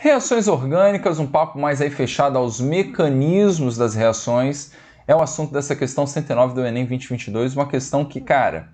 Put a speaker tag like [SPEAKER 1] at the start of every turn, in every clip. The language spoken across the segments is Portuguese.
[SPEAKER 1] Reações orgânicas, um papo mais aí fechado aos mecanismos das reações, é o assunto dessa questão 109 do Enem 2022, uma questão que, cara,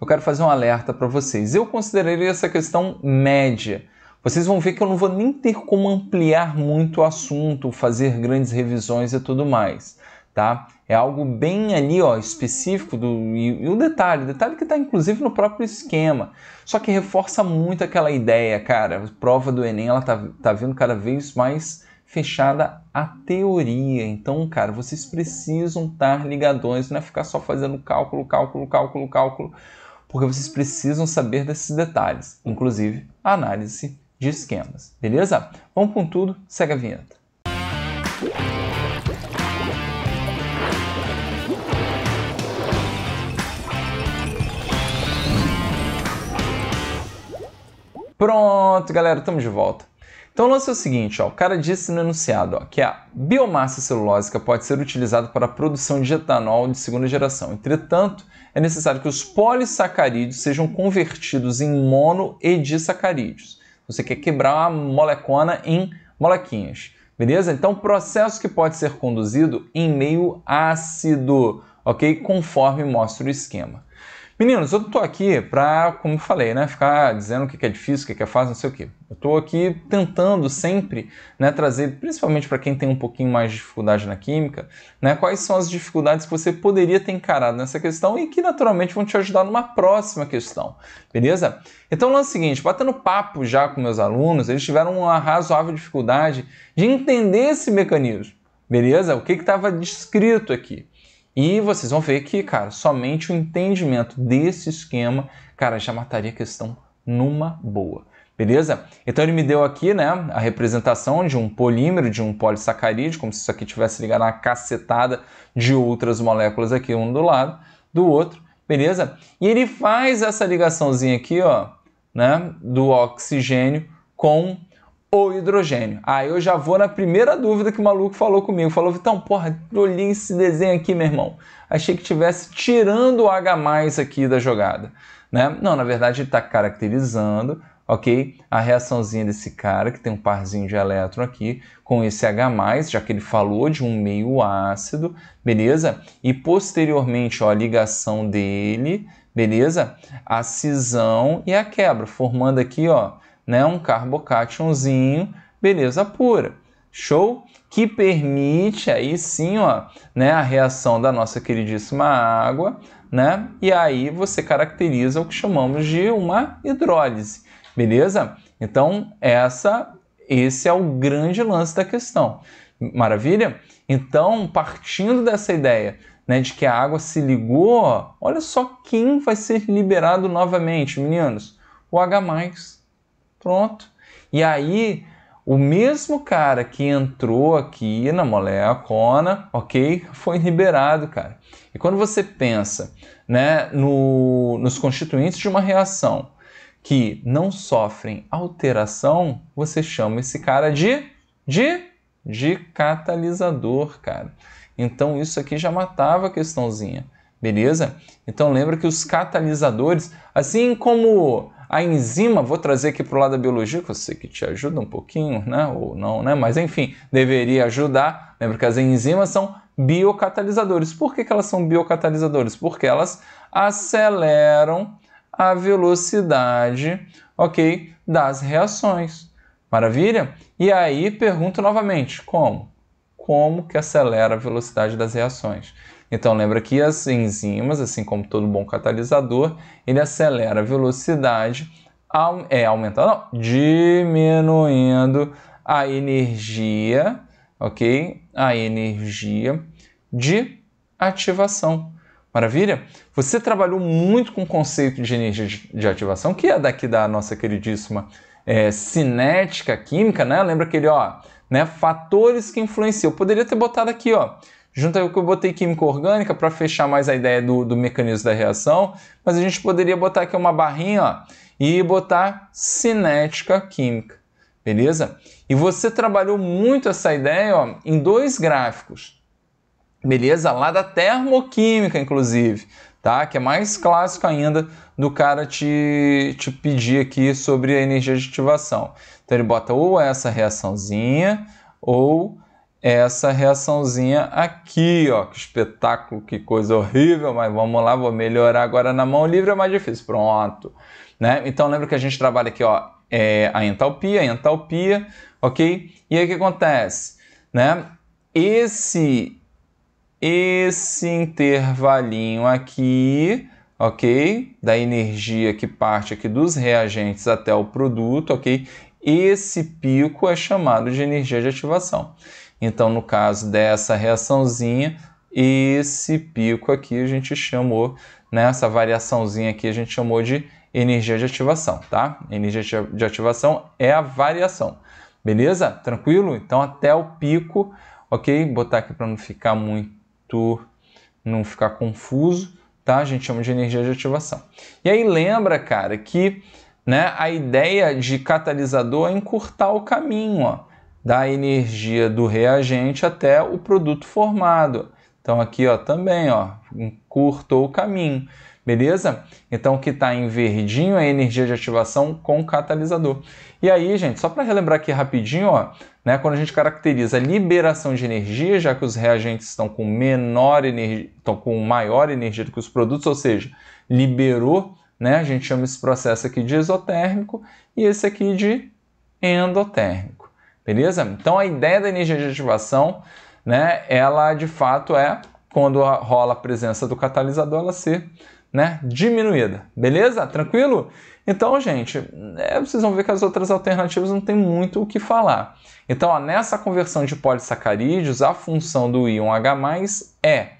[SPEAKER 1] eu quero fazer um alerta para vocês. Eu considerei essa questão média. Vocês vão ver que eu não vou nem ter como ampliar muito o assunto, fazer grandes revisões e tudo mais tá? É algo bem ali, ó, específico do e, e o detalhe, detalhe que está inclusive no próprio esquema. Só que reforça muito aquela ideia, cara. A prova do Enem ela tá, tá vindo cada vez mais fechada a teoria. Então, cara, vocês precisam estar tá ligadões, não é ficar só fazendo cálculo, cálculo, cálculo, cálculo, porque vocês precisam saber desses detalhes, inclusive a análise de esquemas, beleza? Vamos com tudo, segue a vinheta. Pronto, galera, estamos de volta. Então o lance é o seguinte, ó, o cara disse no enunciado ó, que a biomassa celulósica pode ser utilizada para a produção de etanol de segunda geração. Entretanto, é necessário que os polissacarídeos sejam convertidos em mono e disacarídeos. Você quer quebrar a molecona em molequinhas, beleza? Então, processo que pode ser conduzido em meio ácido, ok? Conforme mostra o esquema. Meninos, eu não tô aqui pra, como falei, né, ficar dizendo o que é difícil, o que é fácil, não sei o quê. Eu tô aqui tentando sempre, né, trazer, principalmente para quem tem um pouquinho mais de dificuldade na química, né, quais são as dificuldades que você poderia ter encarado nessa questão e que naturalmente vão te ajudar numa próxima questão, beleza? Então, é o seguinte, batendo papo já com meus alunos, eles tiveram uma razoável dificuldade de entender esse mecanismo, beleza? O que estava descrito aqui? E vocês vão ver que, cara, somente o entendimento desse esquema, cara, já mataria a questão numa boa. Beleza? Então ele me deu aqui, né, a representação de um polímero, de um polissacarídeo, como se isso aqui tivesse ligado a uma cacetada de outras moléculas aqui, um do lado do outro, beleza? E ele faz essa ligaçãozinha aqui, ó, né, do oxigênio com ou hidrogênio. Aí ah, eu já vou na primeira dúvida que o maluco falou comigo. Falou, então, porra, olhei esse desenho aqui, meu irmão. Achei que tivesse tirando o H aqui da jogada. Né? Não, na verdade ele está caracterizando ok? A reaçãozinha desse cara, que tem um parzinho de elétron aqui, com esse H+, já que ele falou de um meio ácido, beleza? E posteriormente, ó, a ligação dele, beleza? A cisão e a quebra, formando aqui, ó, né? um carbocationzinho, beleza pura. Show? Que permite aí sim, ó, né, a reação da nossa queridíssima água, né? E aí você caracteriza o que chamamos de uma hidrólise, beleza? Então, essa esse é o grande lance da questão. Maravilha? Então, partindo dessa ideia, né, de que a água se ligou, olha só quem vai ser liberado novamente, meninos. O H+. Pronto. E aí, o mesmo cara que entrou aqui na molécula ok, foi liberado, cara. E quando você pensa né, no, nos constituintes de uma reação que não sofrem alteração, você chama esse cara de, de, de catalisador, cara. Então isso aqui já matava a questãozinha, beleza? Então lembra que os catalisadores, assim como a enzima, vou trazer aqui para o lado da biologia, que eu sei que te ajuda um pouquinho, né? Ou não, né? Mas enfim, deveria ajudar. Lembra que as enzimas são biocatalisadores. Por que, que elas são biocatalisadores? Porque elas aceleram a velocidade, ok, das reações. Maravilha? E aí pergunto novamente, como? como que acelera a velocidade das reações. Então lembra que as enzimas, assim como todo bom catalisador, ele acelera a velocidade, é aumentando, não, diminuindo a energia, ok? A energia de ativação. Maravilha? Você trabalhou muito com o conceito de energia de ativação, que é daqui da nossa queridíssima é, cinética química, né? Lembra aquele, ó, né? Fatores que influenciam. Eu poderia ter botado aqui, ó. Junto o que eu botei química orgânica para fechar mais a ideia do, do mecanismo da reação, mas a gente poderia botar aqui uma barrinha ó, e botar cinética química, beleza? E você trabalhou muito essa ideia ó, em dois gráficos, beleza? Lá da termoquímica, inclusive tá? Que é mais clássico ainda do cara te, te pedir aqui sobre a energia de ativação. Então ele bota ou essa reaçãozinha ou essa reaçãozinha aqui, ó. Que espetáculo, que coisa horrível, mas vamos lá, vou melhorar agora na mão livre, é mais difícil. Pronto, né? Então lembra que a gente trabalha aqui, ó, é a entalpia, a entalpia, ok? E aí o que acontece, né? Esse esse intervalinho aqui, ok? Da energia que parte aqui dos reagentes até o produto, ok? Esse pico é chamado de energia de ativação. Então, no caso dessa reaçãozinha, esse pico aqui a gente chamou, né, essa variaçãozinha aqui a gente chamou de energia de ativação, tá? Energia de ativação é a variação. Beleza? Tranquilo? Então até o pico, ok? Botar aqui para não ficar muito tu não ficar confuso, tá? A gente chama de energia de ativação. E aí lembra, cara, que né, a ideia de catalisador é encurtar o caminho, ó, da energia do reagente até o produto formado. Então aqui, ó, também, ó, encurtou o caminho. Beleza? Então o que está em verdinho é energia de ativação com catalisador. E aí, gente, só para relembrar aqui rapidinho, ó, né, quando a gente caracteriza a liberação de energia, já que os reagentes estão com menor energia, estão com maior energia do que os produtos, ou seja, liberou, né? A gente chama esse processo aqui de exotérmico e esse aqui de endotérmico. Beleza? Então a ideia da energia de ativação, né, ela de fato é quando rola a presença do catalisador, ela ser né, diminuída. Beleza? Tranquilo? Então, gente, é, vocês vão ver que as outras alternativas não tem muito o que falar. Então, ó, nessa conversão de polissacarídeos, a função do íon H+, é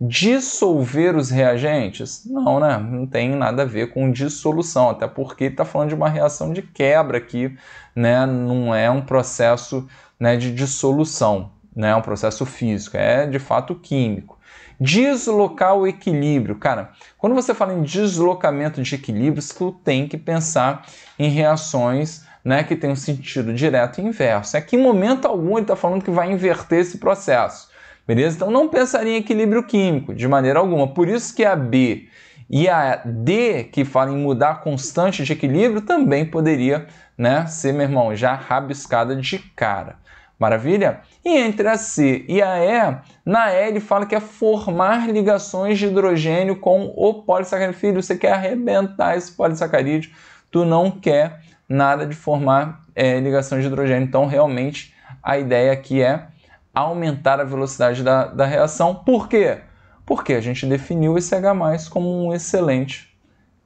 [SPEAKER 1] dissolver os reagentes? Não, né? Não tem nada a ver com dissolução, até porque está falando de uma reação de quebra aqui, né? Não é um processo né, de dissolução, né? É um processo físico, é de fato químico. Deslocar o equilíbrio. Cara, quando você fala em deslocamento de equilíbrios, você tem que pensar em reações né, que tem um sentido direto e inverso. É que em momento algum ele está falando que vai inverter esse processo. Beleza? Então não pensaria em equilíbrio químico de maneira alguma. Por isso que a B e a D, que fala em mudar a constante de equilíbrio, também poderia né, ser, meu irmão, já rabiscada de cara. Maravilha? E entre a C e a E, na E ele fala que é formar ligações de hidrogênio com o polissacarídeo. Filho, você quer arrebentar esse polissacarídeo, tu não quer nada de formar é, ligações de hidrogênio. Então, realmente, a ideia aqui é aumentar a velocidade da, da reação. Por quê? Porque a gente definiu esse H+, como um excelente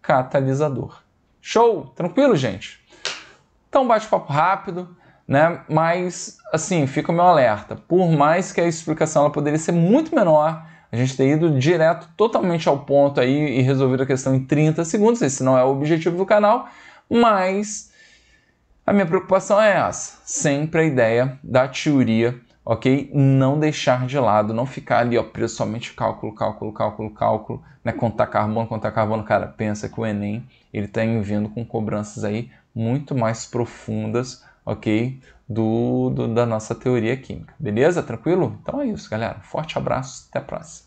[SPEAKER 1] catalisador. Show? Tranquilo, gente? Então, bate-papo rápido né? Mas, assim, fica o meu alerta. Por mais que a explicação ela poderia ser muito menor, a gente ter ido direto totalmente ao ponto aí e resolvido a questão em 30 segundos, esse não é o objetivo do canal, mas a minha preocupação é essa, sempre a ideia da teoria, ok? Não deixar de lado, não ficar ali ó, preso somente cálculo, cálculo, cálculo, cálculo, né? Contar carbono, contar carbono, cara, pensa que o Enem, ele tá vindo com cobranças aí muito mais profundas ok? Do, do, da nossa teoria química. Beleza? Tranquilo? Então é isso, galera. Forte abraço, até a próxima.